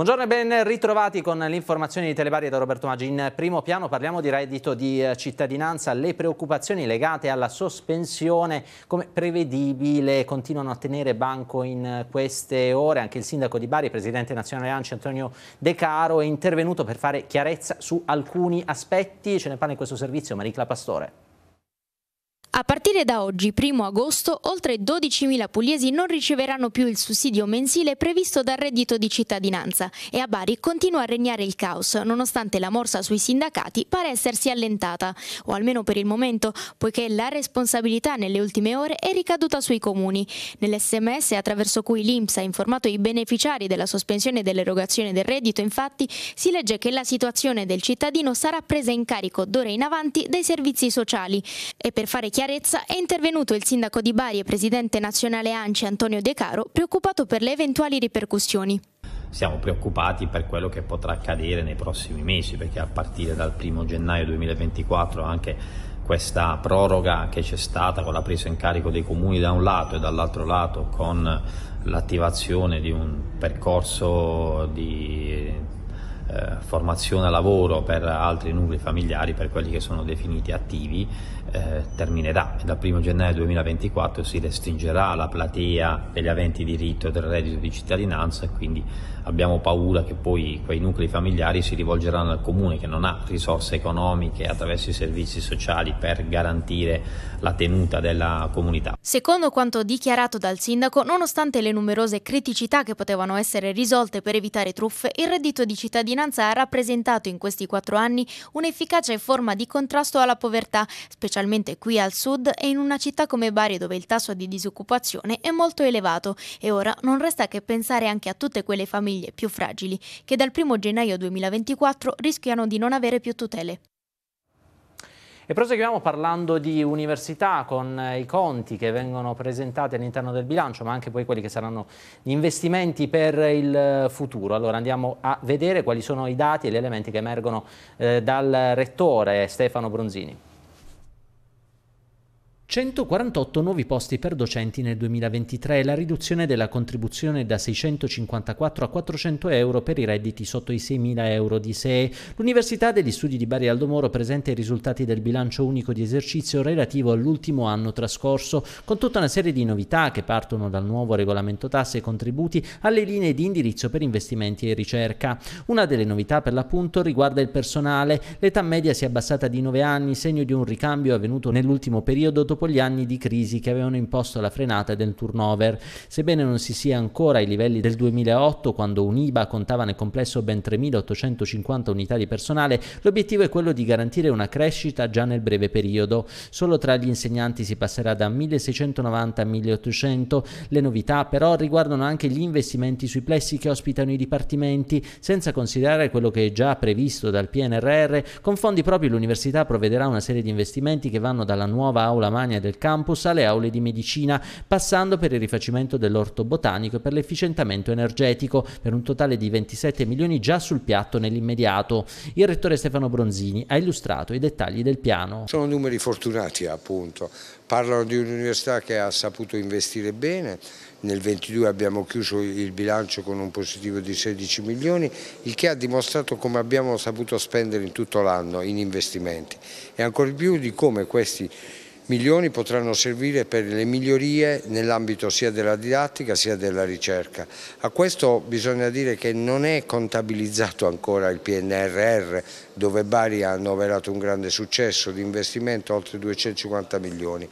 Buongiorno e ben ritrovati con l'informazione di Televarie da Roberto Maggi. In primo piano parliamo di reddito di eh, cittadinanza. Le preoccupazioni legate alla sospensione, come prevedibile, continuano a tenere banco in eh, queste ore. Anche il sindaco di Bari, presidente nazionale ANCI Antonio De Caro, è intervenuto per fare chiarezza su alcuni aspetti. Ce ne parla in questo servizio Maricla Pastore. A partire da oggi, 1 agosto, oltre 12.000 pugliesi non riceveranno più il sussidio mensile previsto dal reddito di cittadinanza e a Bari continua a regnare il caos, nonostante la morsa sui sindacati pare essersi allentata, o almeno per il momento, poiché la responsabilità nelle ultime ore è ricaduta sui comuni. Nell'SMS attraverso cui l'Inps ha informato i beneficiari della sospensione dell'erogazione del reddito, infatti, si legge che la situazione del cittadino sarà presa in carico d'ora in avanti dai servizi sociali e per fare chiarezza chiarezza è intervenuto il sindaco di Bari e presidente nazionale ANCI Antonio De Caro, preoccupato per le eventuali ripercussioni. Siamo preoccupati per quello che potrà accadere nei prossimi mesi, perché a partire dal 1 gennaio 2024 anche questa proroga che c'è stata con la presa in carico dei comuni da un lato e dall'altro lato con l'attivazione di un percorso di eh, formazione lavoro per altri nuclei familiari, per quelli che sono definiti attivi, eh, terminerà. Dal 1 gennaio 2024 si restringerà la platea degli aventi diritto del reddito di cittadinanza e quindi abbiamo paura che poi quei nuclei familiari si rivolgeranno al comune che non ha risorse economiche attraverso i servizi sociali per garantire la tenuta della comunità. Secondo quanto dichiarato dal sindaco, nonostante le numerose criticità che potevano essere risolte per evitare truffe, il reddito di cittadinanza cittadinanza ha rappresentato in questi quattro anni un'efficace forma di contrasto alla povertà, specialmente qui al sud e in una città come Bari dove il tasso di disoccupazione è molto elevato e ora non resta che pensare anche a tutte quelle famiglie più fragili che dal 1 gennaio 2024 rischiano di non avere più tutele. E proseguiamo parlando di università con eh, i conti che vengono presentati all'interno del bilancio, ma anche poi quelli che saranno gli investimenti per il eh, futuro. Allora andiamo a vedere quali sono i dati e gli elementi che emergono eh, dal rettore Stefano Bronzini. 148 nuovi posti per docenti nel 2023 e la riduzione della contribuzione da 654 a 400 euro per i redditi sotto i 6.000 euro di SEE. L'Università degli Studi di Bari Aldo Moro presenta i risultati del bilancio unico di esercizio relativo all'ultimo anno trascorso, con tutta una serie di novità che partono dal nuovo regolamento tasse e contributi alle linee di indirizzo per investimenti e ricerca. Una delle novità per l'appunto riguarda il personale. L'età media si è abbassata di 9 anni, segno di un ricambio avvenuto nell'ultimo periodo dopo dopo gli anni di crisi che avevano imposto la frenata del turnover. Sebbene non si sia ancora ai livelli del 2008, quando Uniba contava nel complesso ben 3.850 unità di personale, l'obiettivo è quello di garantire una crescita già nel breve periodo. Solo tra gli insegnanti si passerà da 1.690 a 1.800. Le novità però riguardano anche gli investimenti sui plessi che ospitano i dipartimenti, senza considerare quello che è già previsto dal PNRR, con fondi propri l'università provvederà una serie di investimenti che vanno dalla nuova aula magna Padania del campus alle aule di medicina, passando per il rifacimento dell'orto botanico e per l'efficientamento energetico, per un totale di 27 milioni già sul piatto nell'immediato. Il rettore Stefano Bronzini ha illustrato i dettagli del piano. Sono numeri fortunati appunto, parlano di un'università che ha saputo investire bene, nel 22 abbiamo chiuso il bilancio con un positivo di 16 milioni, il che ha dimostrato come abbiamo saputo spendere in tutto l'anno in investimenti e ancora più di come questi milioni potranno servire per le migliorie nell'ambito sia della didattica sia della ricerca. A questo bisogna dire che non è contabilizzato ancora il PNRR dove Bari ha annoverato un grande successo di investimento oltre 250 milioni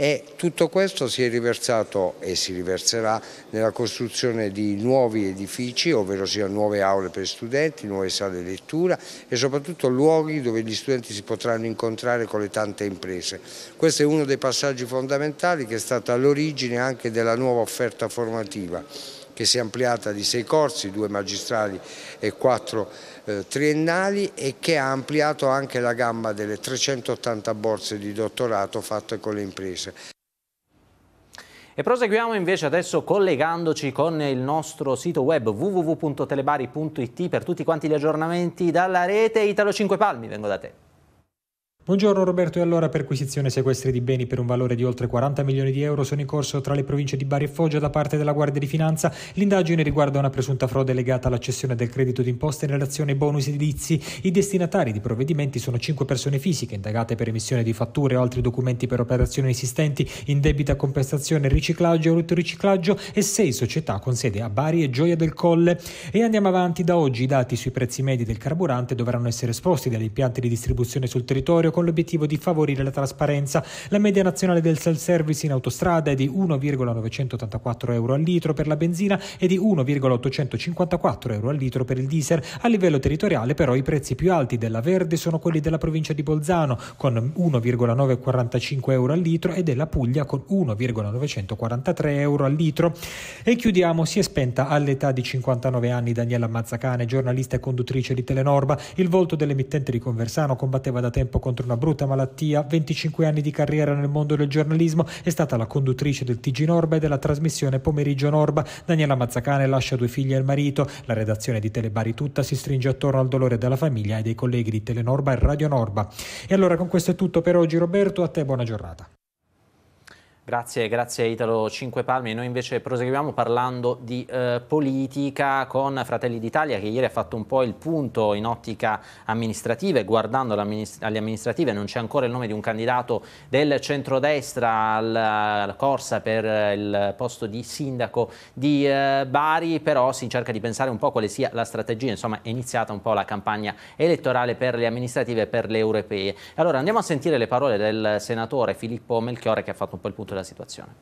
e tutto questo si è riversato e si riverserà nella costruzione di nuovi edifici, ovvero sia nuove aule per studenti, nuove sale lettura e soprattutto luoghi dove gli studenti si potranno incontrare con le tante imprese. Questo è uno dei passaggi fondamentali che è stato all'origine anche della nuova offerta formativa che si è ampliata di sei corsi, due magistrali e quattro eh, triennali e che ha ampliato anche la gamma delle 380 borse di dottorato fatte con le imprese. E proseguiamo invece adesso collegandoci con il nostro sito web www.telebari.it per tutti quanti gli aggiornamenti dalla rete Italo 5 Palmi, vengo da te. Buongiorno Roberto e allora perquisizione e sequestri di beni per un valore di oltre 40 milioni di euro sono in corso tra le province di Bari e Foggia da parte della Guardia di Finanza. L'indagine riguarda una presunta frode legata all'accessione del credito d'imposta in relazione ai bonus edilizi. I destinatari di provvedimenti sono 5 persone fisiche indagate per emissione di fatture o altri documenti per operazioni esistenti in debita compensazione, riciclaggio e autoriciclaggio e 6 società con sede a Bari e Gioia del Colle. E andiamo avanti, da oggi i dati sui prezzi medi del carburante dovranno essere esposti dagli impianti di distribuzione sul territorio straordinario con l'obiettivo di favorire la trasparenza. La media nazionale del self-service in autostrada è di 1,984 euro al litro per la benzina e di 1,854 euro al litro per il diesel. A livello territoriale però i prezzi più alti della Verde sono quelli della provincia di Bolzano con 1,945 euro al litro e della Puglia con 1,943 euro al litro. E chiudiamo, si è spenta all'età di 59 anni Daniela Mazzacane, giornalista e conduttrice di Telenorba. Il volto dell'emittente di Conversano combatteva da tempo contro contro una brutta malattia, 25 anni di carriera nel mondo del giornalismo, è stata la conduttrice del TG Norba e della trasmissione Pomeriggio Norba. Daniela Mazzacane lascia due figli e il marito. La redazione di Telebari tutta si stringe attorno al dolore della famiglia e dei colleghi di Telenorba e Radio Norba. E allora con questo è tutto per oggi Roberto, a te buona giornata. Grazie, grazie Italo Cinque Palmi. Noi invece proseguiamo parlando di eh, politica con Fratelli d'Italia che ieri ha fatto un po' il punto in ottica amministrativa e guardando amministra alle amministrative non c'è ancora il nome di un candidato del centrodestra alla, alla corsa per il posto di sindaco di eh, Bari, però si cerca di pensare un po' quale sia la strategia, insomma è iniziata un po' la campagna elettorale per le amministrative e per le europee. Allora andiamo a sentire le parole del senatore Filippo Melchiore che ha fatto un po' il punto della situazione.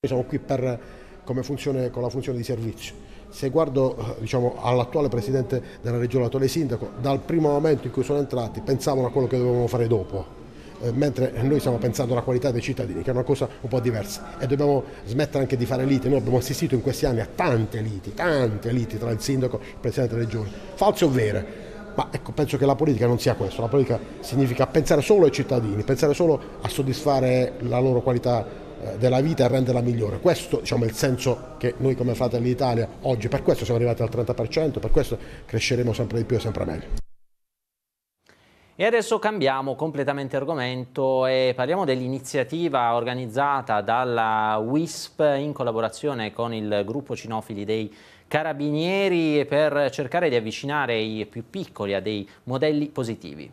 Io sono qui per, come funzione, con la funzione di servizio. Se guardo eh, diciamo, all'attuale Presidente della Regione, l'attuale Sindaco, dal primo momento in cui sono entrati pensavano a quello che dovevano fare dopo eh, mentre noi stiamo pensando alla qualità dei cittadini, che è una cosa un po' diversa e dobbiamo smettere anche di fare liti. Noi abbiamo assistito in questi anni a tante liti, tante liti tra il sindaco e il presidente della regione, false o vere. Ma ecco, penso che la politica non sia questo, la politica significa pensare solo ai cittadini, pensare solo a soddisfare la loro qualità eh, della vita e renderla migliore. Questo diciamo, è il senso che noi come Fratelli d'Italia oggi, per questo siamo arrivati al 30%, per questo cresceremo sempre di più e sempre meglio. E adesso cambiamo completamente argomento e parliamo dell'iniziativa organizzata dalla WISP in collaborazione con il gruppo Cinofili dei carabinieri per cercare di avvicinare i più piccoli a dei modelli positivi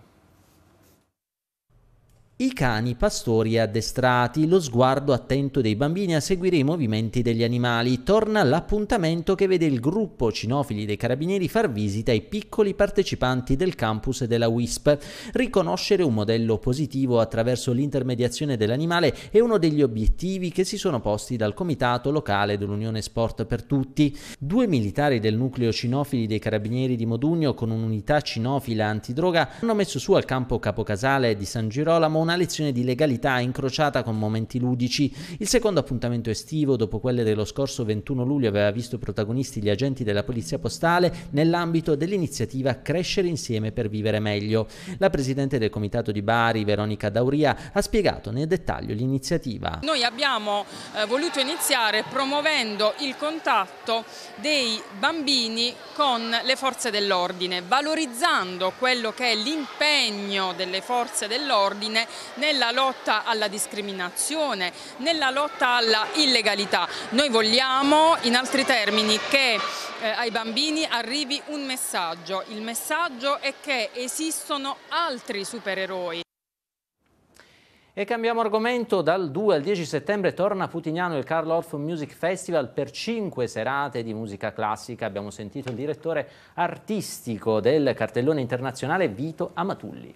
i cani pastori addestrati, lo sguardo attento dei bambini a seguire i movimenti degli animali. Torna l'appuntamento che vede il gruppo cinofili dei carabinieri far visita ai piccoli partecipanti del campus della WISP. Riconoscere un modello positivo attraverso l'intermediazione dell'animale è uno degli obiettivi che si sono posti dal comitato locale dell'Unione Sport per Tutti. Due militari del nucleo cinofili dei carabinieri di Modugno con un'unità cinofila antidroga hanno messo su al campo Capocasale di San Girolamo una una lezione di legalità incrociata con momenti ludici. Il secondo appuntamento estivo, dopo quelle dello scorso 21 luglio, aveva visto protagonisti gli agenti della Polizia Postale nell'ambito dell'iniziativa Crescere insieme per vivere meglio. La presidente del Comitato di Bari, Veronica Dauria, ha spiegato nel dettaglio l'iniziativa. Noi abbiamo eh, voluto iniziare promuovendo il contatto dei bambini con le forze dell'ordine, valorizzando quello che è l'impegno delle forze dell'ordine nella lotta alla discriminazione, nella lotta alla illegalità. Noi vogliamo, in altri termini, che eh, ai bambini arrivi un messaggio. Il messaggio è che esistono altri supereroi. E cambiamo argomento, dal 2 al 10 settembre torna a Putignano il Carlo Orff Music Festival per 5 serate di musica classica. Abbiamo sentito il direttore artistico del cartellone internazionale Vito Amatulli.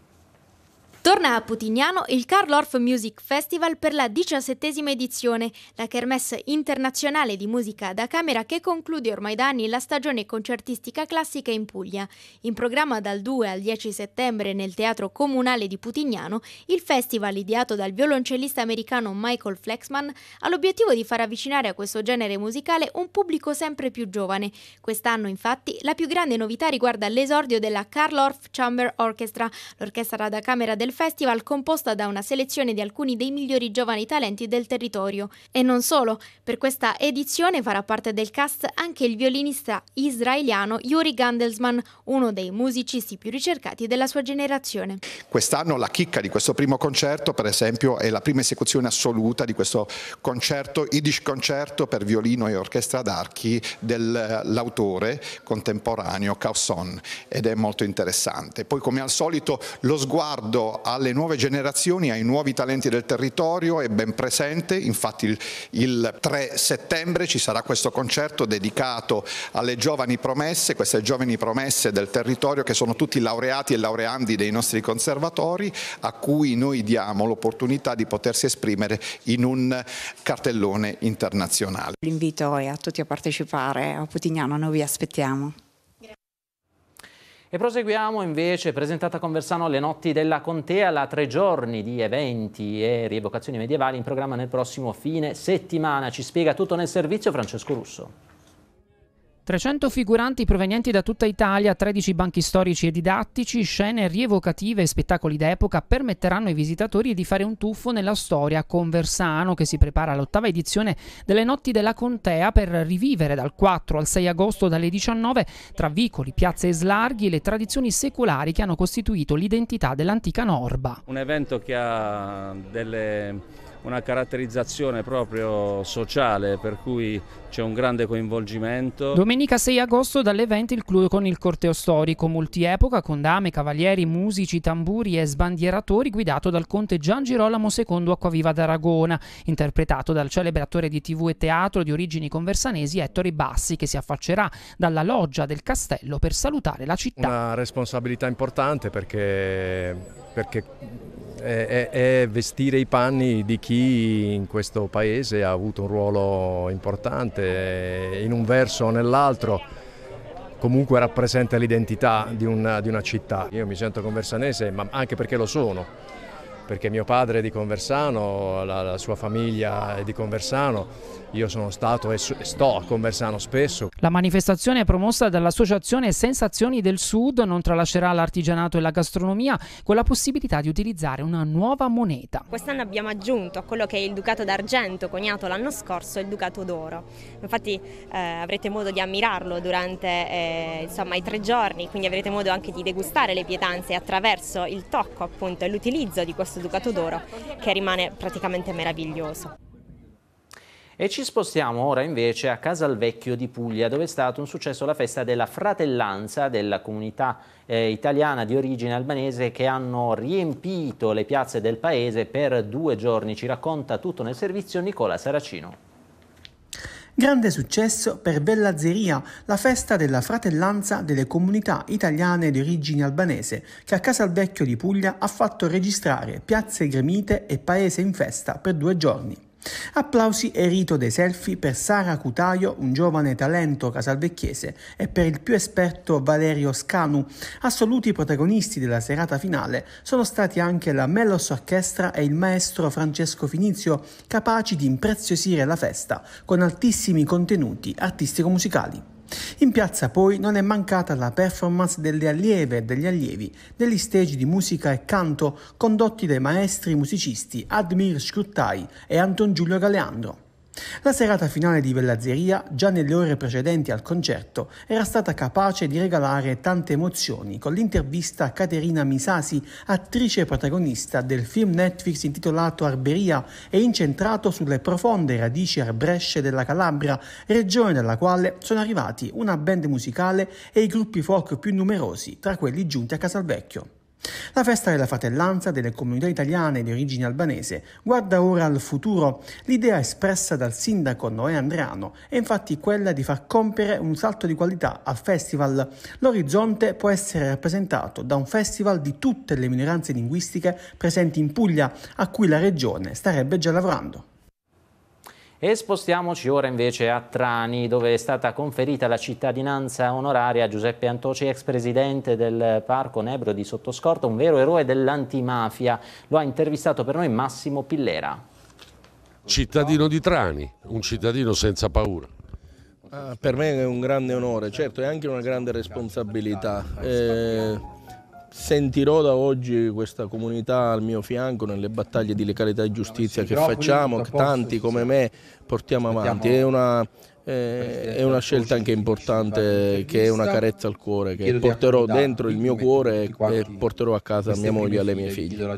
Torna a Putignano il Karl Orff Music Festival per la diciassettesima edizione, la kermesse internazionale di musica da camera che conclude ormai da anni la stagione concertistica classica in Puglia. In programma dal 2 al 10 settembre nel Teatro Comunale di Putignano, il festival ideato dal violoncellista americano Michael Flexman ha l'obiettivo di far avvicinare a questo genere musicale un pubblico sempre più giovane. Quest'anno, infatti, la più grande novità riguarda l'esordio della Karl Orff Chamber Orchestra, l'orchestra da camera del Festival composta da una selezione di alcuni dei migliori giovani talenti del territorio. E non solo, per questa edizione farà parte del cast anche il violinista israeliano Yuri Gandelsman, uno dei musicisti più ricercati della sua generazione. Quest'anno la chicca di questo primo concerto, per esempio, è la prima esecuzione assoluta di questo concerto, Yiddish Concerto per violino e orchestra d'archi dell'autore eh, contemporaneo Causson ed è molto interessante. Poi come al solito lo sguardo alle nuove generazioni, ai nuovi talenti del territorio è ben presente, infatti il, il 3 settembre ci sarà questo concerto dedicato alle giovani promesse, queste giovani promesse del territorio che sono tutti laureati e laureandi dei nostri conservatori a cui noi diamo l'opportunità di potersi esprimere in un cartellone internazionale. L'invito è a tutti a partecipare a Putignano, noi vi aspettiamo. E proseguiamo invece, presentata con Versano le notti della contea, la tre giorni di eventi e rievocazioni medievali in programma nel prossimo fine settimana. Ci spiega tutto nel servizio Francesco Russo. 300 figuranti provenienti da tutta Italia, 13 banchi storici e didattici, scene rievocative e spettacoli d'epoca permetteranno ai visitatori di fare un tuffo nella storia con Versano che si prepara all'ottava edizione delle Notti della Contea per rivivere dal 4 al 6 agosto dalle 19 tra vicoli, piazze e slarghi le tradizioni secolari che hanno costituito l'identità dell'antica Norba. Un evento che ha delle una caratterizzazione proprio sociale per cui c'è un grande coinvolgimento. Domenica 6 agosto dalle 20 il club con il corteo storico multiepoca con dame, cavalieri, musici, tamburi e sbandieratori guidato dal conte Gian Girolamo II Acquaviva d'Aragona, interpretato dal celebre attore di tv e teatro di origini conversanesi Ettore Bassi che si affaccerà dalla loggia del castello per salutare la città. Una responsabilità importante perché, perché è, è, vestire i panni di chi in questo paese ha avuto un ruolo importante eh, in un verso o nell'altro. Comunque rappresenta l'identità di una, di una città. Io mi sento conversanese, ma anche perché lo sono, perché mio padre è di Conversano, la, la sua famiglia è di Conversano io sono stato e, sto a Conversano spesso. La manifestazione promossa dall'associazione Sensazioni del Sud non tralascerà l'artigianato e la gastronomia con la possibilità di utilizzare una nuova moneta. Quest'anno abbiamo aggiunto a quello che è il Ducato d'Argento coniato l'anno scorso il Ducato d'Oro. Infatti eh, avrete modo di ammirarlo durante eh, insomma, i tre giorni, quindi avrete modo anche di degustare le pietanze attraverso il tocco appunto e l'utilizzo di questo Ducato d'Oro che rimane praticamente meraviglioso. E ci spostiamo ora invece a Casalvecchio di Puglia, dove è stato un successo la festa della fratellanza della comunità eh, italiana di origine albanese che hanno riempito le piazze del paese per due giorni. Ci racconta tutto nel servizio Nicola Saracino. Grande successo per Bellazzeria, la festa della fratellanza delle comunità italiane di origine albanese, che a Casalvecchio di Puglia ha fatto registrare piazze gremite e paese in festa per due giorni. Applausi e rito dei selfie per Sara Cutaio, un giovane talento casalvecchiese, e per il più esperto Valerio Scanu. Assoluti protagonisti della serata finale sono stati anche la Mellos Orchestra e il maestro Francesco Finizio, capaci di impreziosire la festa con altissimi contenuti artistico-musicali. In piazza poi non è mancata la performance delle allieve e degli allievi degli stage di musica e canto condotti dai maestri musicisti Admir Scruttai e Anton Giulio Galeandro. La serata finale di Vellazzeria, già nelle ore precedenti al concerto, era stata capace di regalare tante emozioni con l'intervista a Caterina Misasi, attrice protagonista del film Netflix intitolato Arberia e incentrato sulle profonde radici arbresce della Calabria, regione dalla quale sono arrivati una band musicale e i gruppi folk più numerosi, tra quelli giunti a Casalvecchio. La festa della fratellanza delle comunità italiane di origine albanese guarda ora al futuro. L'idea espressa dal sindaco Noè Andreano è infatti quella di far compiere un salto di qualità al festival. L'orizzonte può essere rappresentato da un festival di tutte le minoranze linguistiche presenti in Puglia, a cui la regione starebbe già lavorando. E spostiamoci ora invece a Trani, dove è stata conferita la cittadinanza onoraria a Giuseppe Antoci, ex presidente del Parco Nebro di Sottoscorta, un vero eroe dell'antimafia. Lo ha intervistato per noi Massimo Pillera. Cittadino di Trani, un cittadino senza paura. Ah, per me è un grande onore, certo, è anche una grande responsabilità. Eh sentirò da oggi questa comunità al mio fianco nelle battaglie di legalità e giustizia che facciamo, che tanti come me portiamo avanti. È una, eh, è una scelta anche importante che è una carezza al cuore che porterò dentro il mio cuore e porterò a casa a mia moglie e alle mie figlie.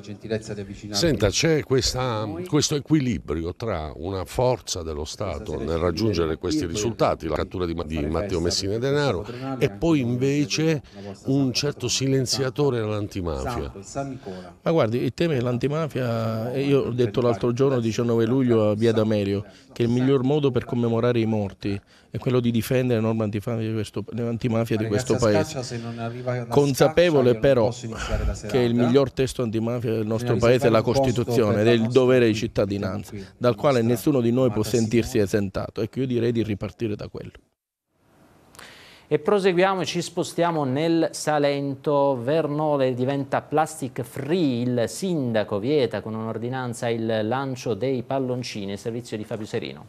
Senta, c'è questa, questo equilibrio tra una forza dello Stato nel raggiungere questi risultati, la cattura di, di Matteo Messina Denaro, e poi invece un certo silenziatore all'antimafia. Esatto, ma guardi, il tema dell'antimafia io ho detto l'altro giorno, 19 luglio, a Via D'Amerio che il miglior modo per commemorare i morti forti è quello di difendere le norme antimafia di questo, antimafia di questo paese. Scaccia, Consapevole scaccia, però che il miglior testo antimafia del nostro Bisogna paese è la Costituzione ed è il dovere di cittadinanza, diciamo dal quale nessuno di noi può sentirsi esentato. Ecco, io direi di ripartire da quello. E proseguiamo e ci spostiamo nel Salento. Vernole diventa plastic free, il sindaco vieta con un'ordinanza il lancio dei palloncini, servizio di Fabio Serino.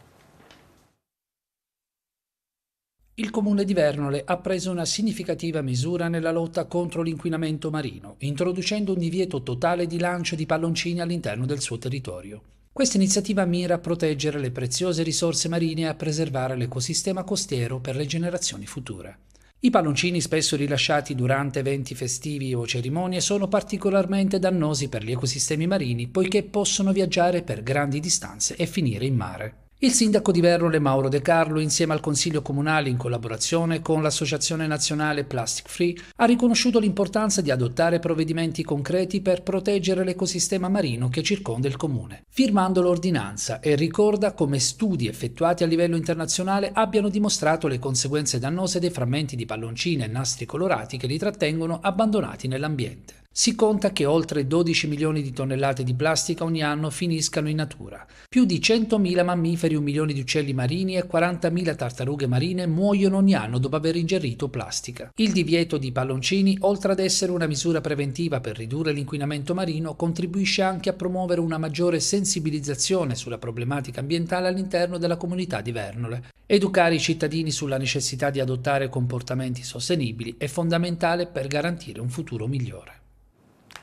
Il comune di Vernole ha preso una significativa misura nella lotta contro l'inquinamento marino, introducendo un divieto totale di lancio di palloncini all'interno del suo territorio. Questa iniziativa mira a proteggere le preziose risorse marine e a preservare l'ecosistema costiero per le generazioni future. I palloncini spesso rilasciati durante eventi festivi o cerimonie sono particolarmente dannosi per gli ecosistemi marini poiché possono viaggiare per grandi distanze e finire in mare. Il sindaco di Verrole Mauro De Carlo, insieme al Consiglio Comunale in collaborazione con l'Associazione Nazionale Plastic Free, ha riconosciuto l'importanza di adottare provvedimenti concreti per proteggere l'ecosistema marino che circonda il comune, firmando l'ordinanza e ricorda come studi effettuati a livello internazionale abbiano dimostrato le conseguenze dannose dei frammenti di palloncine e nastri colorati che li trattengono abbandonati nell'ambiente. Si conta che oltre 12 milioni di tonnellate di plastica ogni anno finiscano in natura. Più di 100.000 mammiferi, un milione di uccelli marini e 40.000 tartarughe marine muoiono ogni anno dopo aver ingerito plastica. Il divieto di palloncini, oltre ad essere una misura preventiva per ridurre l'inquinamento marino, contribuisce anche a promuovere una maggiore sensibilizzazione sulla problematica ambientale all'interno della comunità di Vernole. Educare i cittadini sulla necessità di adottare comportamenti sostenibili è fondamentale per garantire un futuro migliore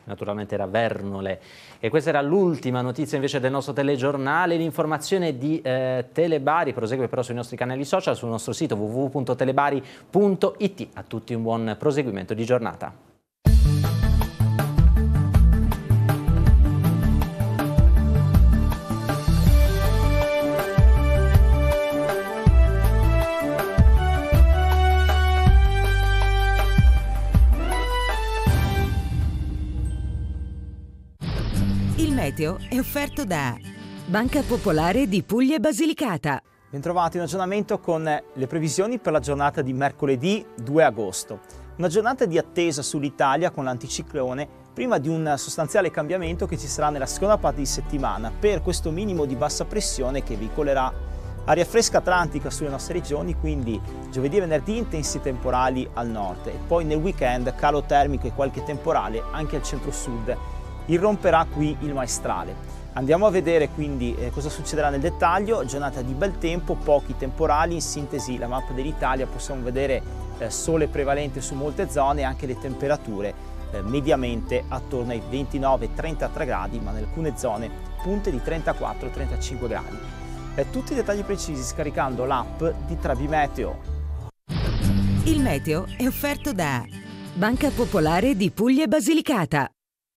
naturalmente era Vernole. E questa era l'ultima notizia invece del nostro telegiornale. L'informazione di eh, Telebari prosegue però sui nostri canali social, sul nostro sito www.telebari.it. A tutti un buon proseguimento di giornata. meteo è offerto da Banca Popolare di Puglia e Basilicata. Bentrovati in aggiornamento con le previsioni per la giornata di mercoledì 2 agosto. Una giornata di attesa sull'Italia con l'anticiclone prima di un sostanziale cambiamento che ci sarà nella seconda parte di settimana per questo minimo di bassa pressione che veicolerà aria fresca atlantica sulle nostre regioni, quindi giovedì e venerdì intensi temporali al nord e poi nel weekend calo termico e qualche temporale anche al centro-sud irromperà qui il maestrale. Andiamo a vedere quindi eh, cosa succederà nel dettaglio, giornata di bel tempo, pochi temporali, in sintesi la mappa dell'Italia possiamo vedere eh, sole prevalente su molte zone e anche le temperature eh, mediamente attorno ai 29-33 gradi, ma in alcune zone punte di 34-35 gradi. tutti i dettagli precisi scaricando l'app di Meteo. Il meteo è offerto da Banca Popolare di Puglia e Basilicata.